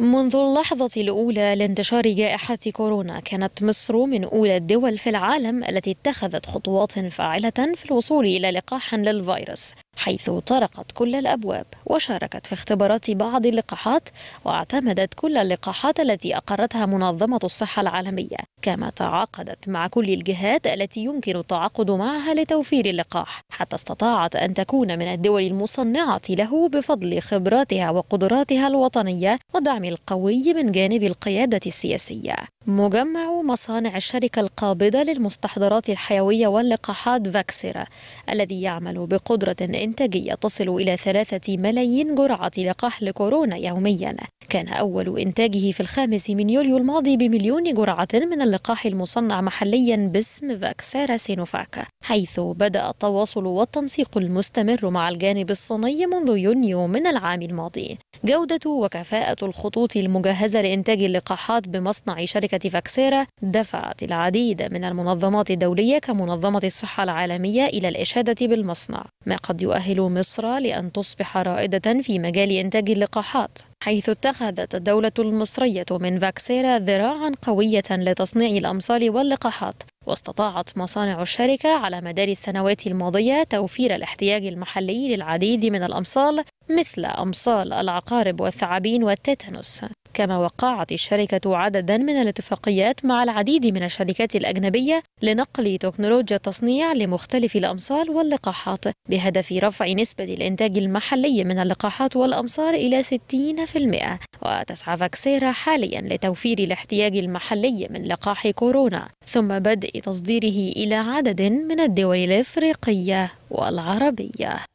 منذ اللحظة الأولى لانتشار جائحة كورونا كانت مصر من أولى الدول في العالم التي اتخذت خطوات فاعلة في الوصول إلى لقاح للفيروس حيث طرقت كل الأبواب وشاركت في اختبارات بعض اللقاحات واعتمدت كل اللقاحات التي أقرتها منظمة الصحة العالمية كما تعاقدت مع كل الجهات التي يمكن التعاقد معها لتوفير اللقاح حتى استطاعت أن تكون من الدول المصنعة له بفضل خبراتها وقدراتها الوطنية والدعم القوي من جانب القيادة السياسية مجمع مصانع الشركة القابضة للمستحضرات الحيوية واللقاحات فاكسيرا الذي يعمل بقدرة الإنتاجية تصل إلى ثلاثة ملايين جرعة لقاح لكورونا يوميا كان أول إنتاجه في الخامس من يوليو الماضي بمليون جرعة من اللقاح المصنع محليا باسم فاكسيرا سينوفاكا حيث بدأ التواصل والتنسيق المستمر مع الجانب الصيني منذ يونيو من العام الماضي جودة وكفاءة الخطوط المجهزة لإنتاج اللقاحات بمصنع شركة فاكسيرا دفعت العديد من المنظمات الدولية كمنظمة الصحة العالمية إلى الإشادة بالمصنع ما قد يؤهل مصر لأن تصبح رائدة في مجال إنتاج اللقاحات حيث اتخذت الدولة المصرية من فاكسيرا ذراعا قوية لتصنيع الأمصال واللقاحات واستطاعت مصانع الشركة على مدار السنوات الماضية توفير الاحتياج المحلي للعديد من الأمصال مثل أمصال العقارب والثعابين والتيتانوس كما وقعت الشركة عددا من الاتفاقيات مع العديد من الشركات الأجنبية لنقل تكنولوجيا التصنيع لمختلف الأمصال واللقاحات بهدف رفع نسبة الإنتاج المحلي من اللقاحات والأمصال إلى 60% وتسعى فاكسيرا حاليا لتوفير الاحتياج المحلي من لقاح كورونا ثم بدء تصديره إلى عدد من الدول الإفريقية والعربية